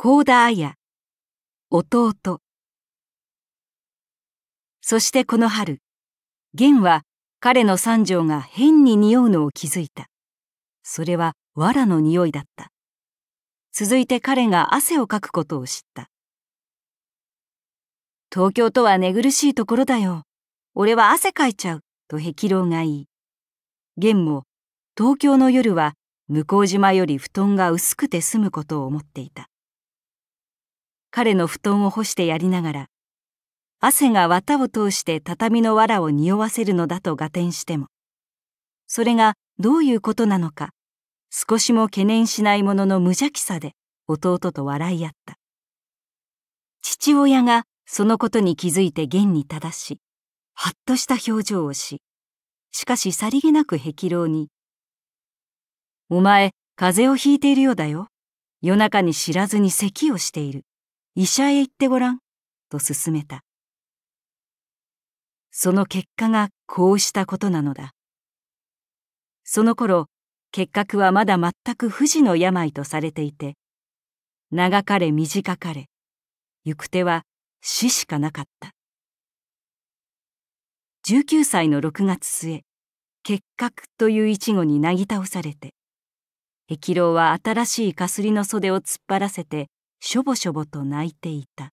幸田綾弟そしてこの春玄は彼の三条が変に匂うのを気づいたそれは藁の匂いだった続いて彼が汗をかくことを知った東京とは寝苦しいところだよ俺は汗かいちゃうと碧郎が言い玄も東京の夜は向島より布団が薄くて済むことを思っていた彼の布団を干してやりながら汗が綿を通して畳の藁を匂わせるのだと合点してもそれがどういうことなのか少しも懸念しないものの無邪気さで弟と笑い合った父親がそのことに気づいて現に正しはっとした表情をししかしさりげなく壁老に「お前風邪をひいているようだよ夜中に知らずに咳をしている医者へ行ってごらん、と勧めた。その結果がこうしたことなのだ。その頃、結核はまだ全く不治の病とされていて、長かれ短かれ、行く手は死しかなかった。19歳の6月末、結核という一語になぎ倒されて、碧郎は新しいかすりの袖を突っ張らせてしょぼしょぼと泣いていた